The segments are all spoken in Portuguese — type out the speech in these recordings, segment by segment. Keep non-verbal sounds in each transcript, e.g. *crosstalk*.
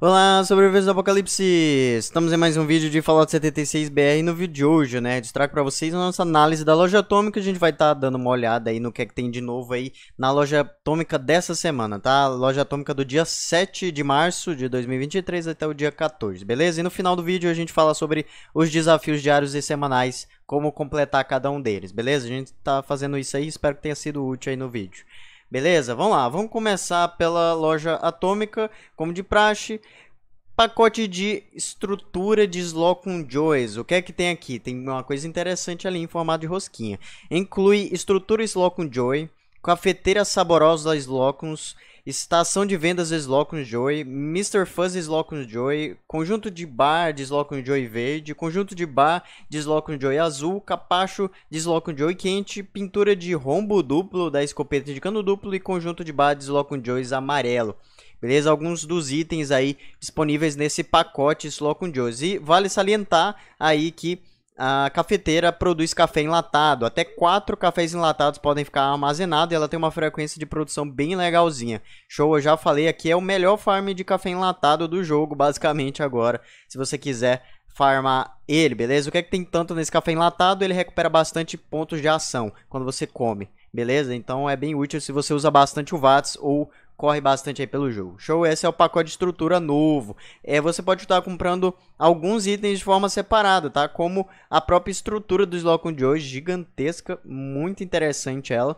Olá, sobreviventes do Apocalipse! Estamos em mais um vídeo de Fallout 76 BR no vídeo de hoje, né? Destaco para vocês a nossa análise da loja atômica, a gente vai estar tá dando uma olhada aí no que é que tem de novo aí na loja atômica dessa semana, tá? Loja atômica do dia 7 de março de 2023 até o dia 14, beleza? E no final do vídeo a gente fala sobre os desafios diários e semanais, como completar cada um deles, beleza? A gente tá fazendo isso aí, espero que tenha sido útil aí no vídeo. Beleza? Vamos lá, vamos começar pela loja atômica, como de praxe. Pacote de estrutura de Slocum Joys. O que é que tem aqui? Tem uma coisa interessante ali em formato de rosquinha. Inclui estrutura Slocum Joy, cafeteira saborosa da Slocums, Estação de vendas Slocum Joy, Mr. Fuzz Slocum Joy, conjunto de bar Slocum Joy verde, conjunto de bar Slocum Joy azul, capacho Slocum Joy quente, pintura de rombo duplo da escopeta de cano duplo e conjunto de bar Slocum Joy amarelo. Beleza? Alguns dos itens aí disponíveis nesse pacote Slocum Joy. E vale salientar aí que a cafeteira produz café enlatado. Até quatro cafés enlatados podem ficar armazenados e ela tem uma frequência de produção bem legalzinha. Show, eu já falei aqui, é o melhor farm de café enlatado do jogo, basicamente, agora. Se você quiser farmar ele, beleza? O que é que tem tanto nesse café enlatado? Ele recupera bastante pontos de ação quando você come, beleza? Então é bem útil se você usa bastante o VATS ou corre bastante aí pelo jogo. Show, esse é o pacote de estrutura novo. É, você pode estar comprando alguns itens de forma separada, tá? Como a própria estrutura do Slocum de hoje, gigantesca, muito interessante ela.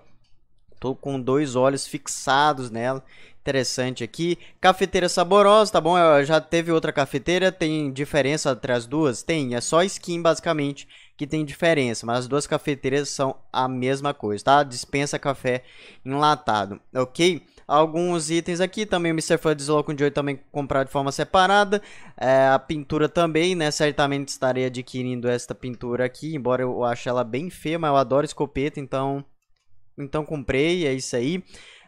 Tô com dois olhos fixados nela. Interessante aqui. Cafeteira saborosa, tá bom? Eu é, já teve outra cafeteira, tem diferença entre as duas? Tem, é só skin basicamente que tem diferença, mas as duas cafeteiras são a mesma coisa, tá? Dispensa café enlatado, ok? alguns itens aqui. Também o Mr. Fudge Loco de 8 também comprar de forma separada. É, a pintura também, né? Certamente estarei adquirindo esta pintura aqui, embora eu ache ela bem feia, mas eu adoro escopeta, então, então comprei, é isso aí.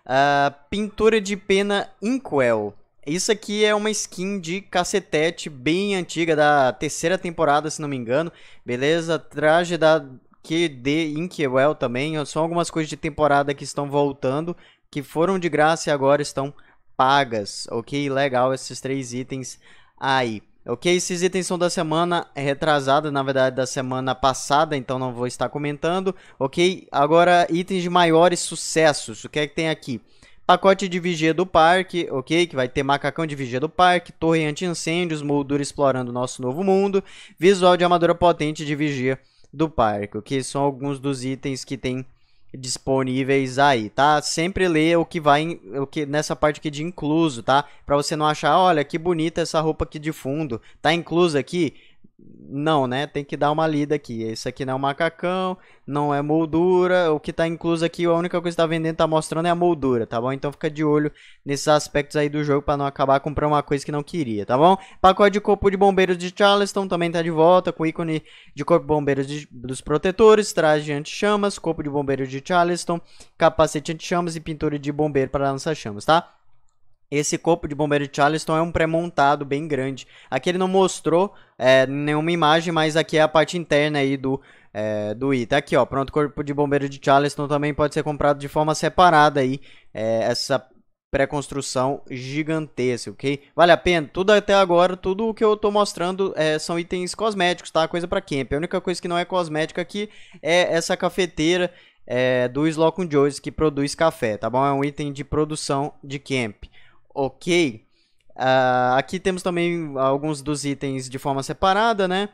Uh, pintura de pena Inkwell. Isso aqui é uma skin de cacetete bem antiga, da terceira temporada, se não me engano. Beleza? Traje da QD Inkwell também. São algumas coisas de temporada que estão voltando que foram de graça e agora estão pagas, ok? Legal esses três itens aí. Ok, esses itens são da semana retrasada, na verdade da semana passada, então não vou estar comentando. Ok, agora itens de maiores sucessos. O que é que tem aqui? Pacote de vigia do parque, ok? Que vai ter macacão de vigia do parque, torre anti-incêndios, moldura explorando nosso novo mundo, visual de armadura potente de vigia do parque, ok? São alguns dos itens que tem disponíveis aí, tá? Sempre lê o que vai o que nessa parte aqui de incluso, tá? Para você não achar, olha que bonita essa roupa aqui de fundo, tá incluso aqui não, né? Tem que dar uma lida aqui. Isso aqui não é um macacão, não é moldura. O que tá incluso aqui, a única coisa que tá vendendo, tá mostrando é a moldura, tá bom? Então fica de olho nesses aspectos aí do jogo para não acabar comprando uma coisa que não queria, tá bom? Pacote de corpo de bombeiros de Charleston também tá de volta, com ícone de corpo de bombeiros de, dos protetores, traje de anti-chamas, corpo de bombeiros de Charleston, capacete anti-chamas e pintura de bombeiro para lança-chamas, tá? Esse corpo de bombeiro de Charleston é um pré-montado bem grande. Aqui ele não mostrou é, nenhuma imagem, mas aqui é a parte interna aí do, é, do item. Aqui, ó, pronto, corpo de bombeiro de Charleston também pode ser comprado de forma separada aí, é, essa pré-construção gigantesca, ok? Vale a pena? Tudo até agora, tudo o que eu tô mostrando é, são itens cosméticos, tá? Coisa pra camp. A única coisa que não é cosmética aqui é essa cafeteira é, do Slocum Joyce que produz café, tá bom? É um item de produção de camp ok. Uh, aqui temos também alguns dos itens de forma separada, né?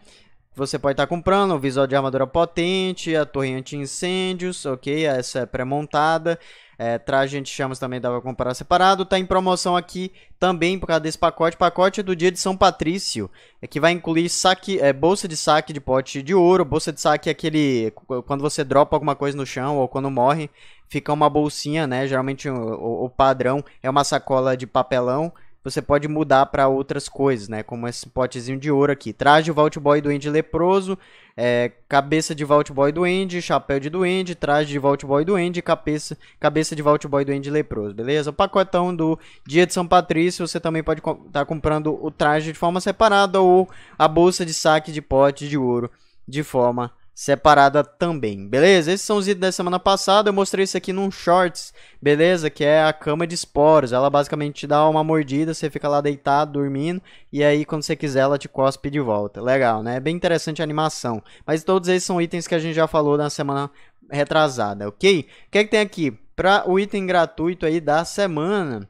Você pode estar tá comprando o visual de armadura potente, a torre anti-incêndios, ok? Essa é pré-montada. É, traje anti-chamas também dava pra comprar separado. Tá em promoção aqui também por causa desse pacote. Pacote do dia de São Patrício. É, que vai incluir saque, é, bolsa de saque de pote de ouro. Bolsa de saque é aquele. Quando você dropa alguma coisa no chão ou quando morre, fica uma bolsinha, né? Geralmente o, o padrão é uma sacola de papelão você pode mudar para outras coisas, né? Como esse potezinho de ouro aqui. Traje Vault Boy Duende Leproso, é, cabeça de Vault Boy Duende, chapéu de Duende, traje de Vault Boy Duende, cabeça, cabeça de Vault Boy Duende Leproso, beleza? O pacotão do Dia de São Patrício, você também pode estar co tá comprando o traje de forma separada ou a bolsa de saque de pote de ouro de forma separada separada também, beleza? Esses são os itens da semana passada, eu mostrei isso aqui num shorts, beleza? Que é a cama de esporos, ela basicamente te dá uma mordida, você fica lá deitado, dormindo, e aí quando você quiser ela te cospe de volta, legal, né? Bem interessante a animação, mas todos esses são itens que a gente já falou na semana retrasada, ok? O que é que tem aqui? Para o item gratuito aí da semana...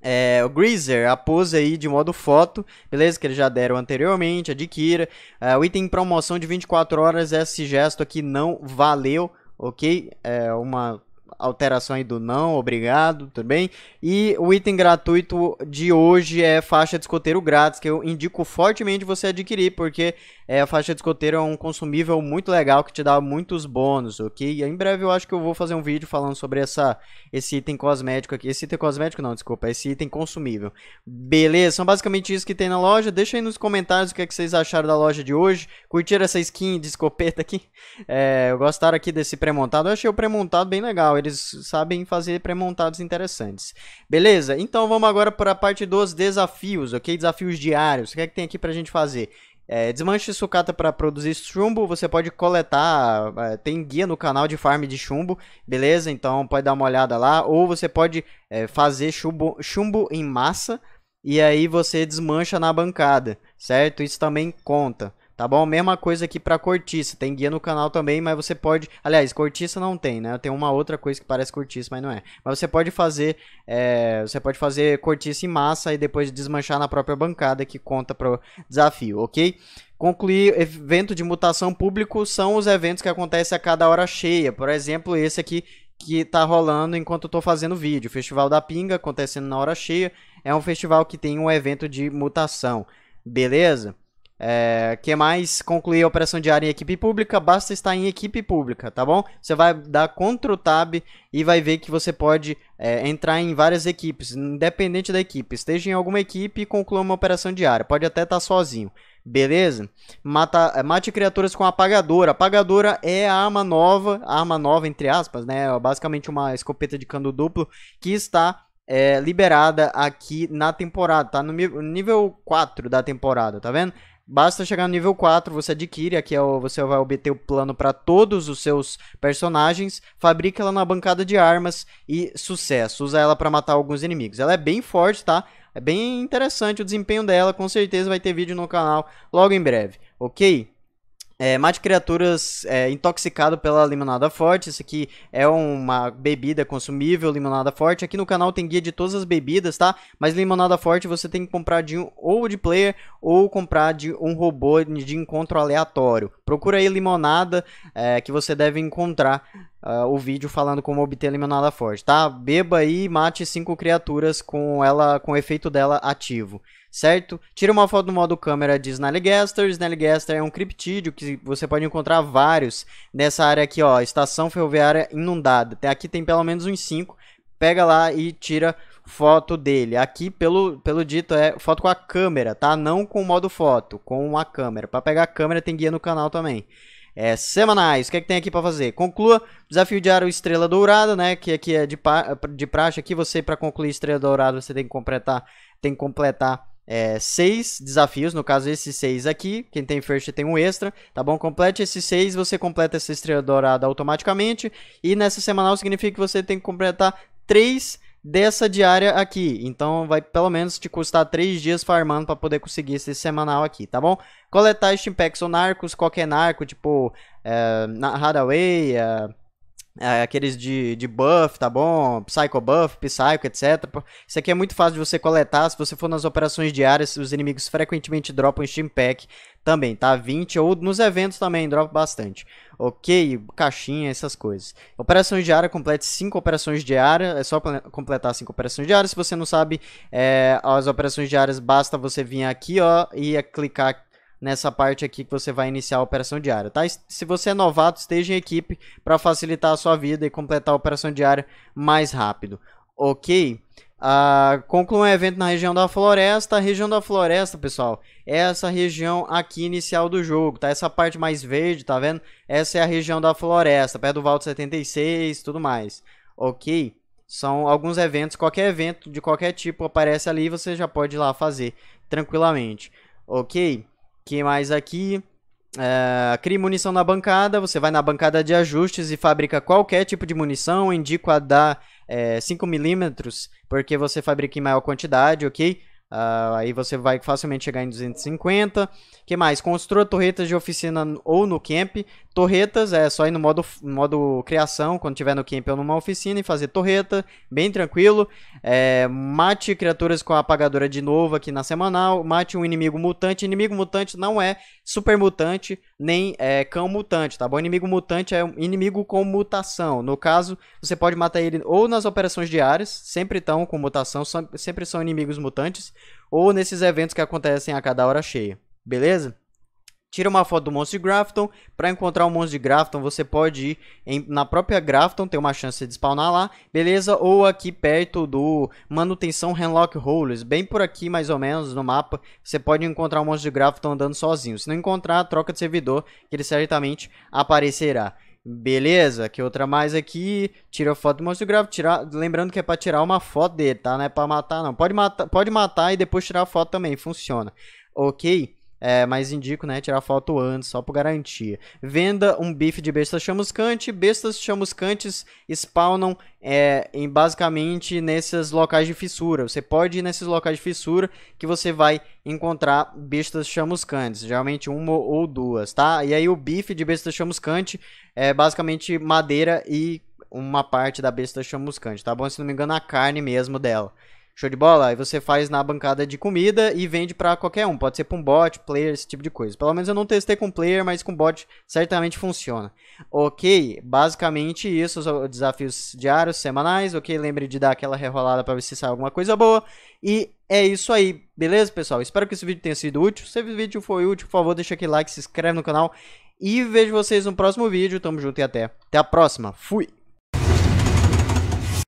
É, o Greaser, a pose aí de modo foto, beleza? Que eles já deram anteriormente, adquira. É, o item promoção de 24 horas, esse gesto aqui não valeu, ok? É uma alterações do não, obrigado, tudo bem? E o item gratuito de hoje é faixa de escoteiro grátis, que eu indico fortemente você adquirir, porque é, a faixa de escoteiro é um consumível muito legal que te dá muitos bônus, ok? E em breve eu acho que eu vou fazer um vídeo falando sobre essa, esse item cosmético aqui. Esse item cosmético não, desculpa, esse item consumível. Beleza, são basicamente isso que tem na loja. Deixa aí nos comentários o que, é que vocês acharam da loja de hoje. Curtiram essa skin de escopeta aqui? *laughs* É, gostaram aqui desse pré-montado? Eu achei o pré-montado bem legal. Ele eles sabem fazer pré-montados interessantes. Beleza? Então vamos agora para a parte dos desafios, ok? Desafios diários. O que é que tem aqui para a gente fazer? É, desmanche sucata para produzir chumbo, você pode coletar, é, tem guia no canal de farm de chumbo, beleza? Então pode dar uma olhada lá, ou você pode é, fazer chumbo, chumbo em massa e aí você desmancha na bancada, certo? Isso também conta. Tá bom? Mesma coisa aqui para cortiça. Tem guia no canal também, mas você pode. Aliás, cortiça não tem, né? Tem uma outra coisa que parece cortiça, mas não é. Mas você pode fazer. É... Você pode fazer cortiça em massa e depois desmanchar na própria bancada que conta pro desafio, ok? Concluir evento de mutação público são os eventos que acontecem a cada hora cheia. Por exemplo, esse aqui que tá rolando enquanto eu tô fazendo vídeo. Festival da Pinga acontecendo na hora cheia. É um festival que tem um evento de mutação. Beleza? É, que mais? Concluir a operação diária em equipe pública, basta estar em equipe pública, tá bom? Você vai dar Ctrl Tab e vai ver que você pode é, entrar em várias equipes, independente da equipe. Esteja em alguma equipe e conclua uma operação diária. Pode até estar sozinho, beleza? Mata, é, mate criaturas com apagadora. Apagadora é a arma nova, arma nova entre aspas, né? É basicamente uma escopeta de cano duplo que está é, liberada aqui na temporada, tá? No nível 4 da temporada, tá vendo? Basta chegar no nível 4, você adquire, aqui é o, você vai obter o plano para todos os seus personagens, fabrica ela na bancada de armas e sucesso. Usa ela para matar alguns inimigos. Ela é bem forte, tá? É bem interessante o desempenho dela, com certeza vai ter vídeo no canal logo em breve, ok? É, mate criaturas é, intoxicado pela limonada forte. Isso aqui é uma bebida consumível, limonada forte. Aqui no canal tem guia de todas as bebidas, tá? Mas limonada forte você tem que comprar de um ou de player ou comprar de um robô de encontro aleatório. Procura aí limonada é, que você deve encontrar uh, o vídeo falando como obter limonada forte, tá? Beba aí e mate cinco criaturas com ela com o efeito dela ativo certo? Tira uma foto do modo câmera de Snallygaster. Snallygaster é um criptídeo que você pode encontrar vários nessa área aqui, ó, estação ferroviária inundada. aqui tem pelo menos uns 5. Pega lá e tira foto dele. Aqui, pelo, pelo dito, é foto com a câmera, tá? Não com o modo foto, com a câmera. Para pegar a câmera tem guia no canal também. É, semanais, o que, é que tem aqui para fazer? Conclua desafio diário Estrela Dourada, né? Que aqui é de, pra, de praxe. Aqui você, para concluir Estrela Dourada, você tem que completar, tem que completar é, seis desafios, no caso esses seis aqui, quem tem first tem um extra, tá bom? Complete esses seis, você completa essa estrela dourada automaticamente, e nessa semanal significa que você tem que completar três dessa diária aqui. Então vai pelo menos te custar três dias farmando para poder conseguir esse semanal aqui, tá bom? Coletar packs ou Narcos, qualquer narco, tipo é, Haraway, é, é, aqueles de, de buff, tá bom? Psycho buff, Psycho, etc. Isso aqui é muito fácil de você coletar. Se você for nas operações diárias, os inimigos frequentemente dropam Steam Pack também, tá? 20 ou nos eventos também, dropa bastante. Ok, caixinha, essas coisas. Operações diárias, complete 5 operações diárias. É só completar 5 operações diárias. Se você não sabe é, as operações diárias, basta você vir aqui, ó, e é clicar nessa parte aqui que você vai iniciar a operação diária, tá? Se você é novato, esteja em equipe para facilitar a sua vida e completar a operação diária mais rápido, ok? Uh, ah, conclua um evento na região da floresta. A região da floresta, pessoal, é essa região aqui inicial do jogo, tá? Essa parte mais verde, tá vendo? Essa é a região da floresta, perto do Valdo 76 tudo mais, ok? São alguns eventos, qualquer evento de qualquer tipo aparece ali e você já pode ir lá fazer tranquilamente, ok? que mais aqui? É, crie munição na bancada, você vai na bancada de ajustes e fabrica qualquer tipo de munição, indico a dar é, 5mm, porque você fabrica em maior quantidade, ok? Uh, aí você vai facilmente chegar em 250. que mais? Construa torretas de oficina ou no camp. Torretas é só ir no modo, modo criação, quando tiver no camp ou numa oficina, e fazer torreta, bem tranquilo. É, mate criaturas com a apagadora de novo aqui na semanal. Mate um inimigo mutante. Inimigo mutante não é super mutante, nem é, cão mutante, tá bom? Inimigo mutante é um inimigo com mutação. No caso, você pode matar ele ou nas operações diárias, sempre estão com mutação, sempre são inimigos mutantes, ou nesses eventos que acontecem a cada hora cheia, beleza? tira uma foto do monstro de Grafton. Para encontrar o monstro de Grafton, você pode ir em, na própria Grafton, tem uma chance de spawnar lá, beleza? Ou aqui perto do Manutenção Henlock Holes, bem por aqui mais ou menos no mapa, você pode encontrar o monstro de Grafton andando sozinho. Se não encontrar, troca de servidor, que ele certamente aparecerá. Beleza, que outra mais aqui, tira foto do monstro do gráfico, lembrando que é pra tirar uma foto dele, tá? Não é pra matar não, pode matar, pode matar e depois tirar a foto também, funciona, ok? É, mas indico, né, tirar foto antes, só por garantia. Venda um bife de besta chamuscante. Bestas chamuscantes spawnam é, em basicamente nesses locais de fissura. Você pode ir nesses locais de fissura que você vai encontrar bestas chamuscantes, geralmente uma ou duas, tá? E aí o bife de besta chamuscante é basicamente madeira e uma parte da besta chamuscante, tá bom? Se não me engano, a carne mesmo dela. Show de bola? Aí você faz na bancada de comida e vende para qualquer um. Pode ser para um bot, player, esse tipo de coisa. Pelo menos eu não testei com player, mas com bot certamente funciona. Ok, basicamente isso, os desafios diários, semanais. Ok, lembre de dar aquela rerolada para ver se sai alguma coisa boa. E é isso aí, beleza, pessoal? Espero que esse vídeo tenha sido útil. Se esse vídeo foi útil, por favor, deixa aquele like, se inscreve no canal. E vejo vocês no próximo vídeo. Tamo junto e até. Até a próxima. Fui!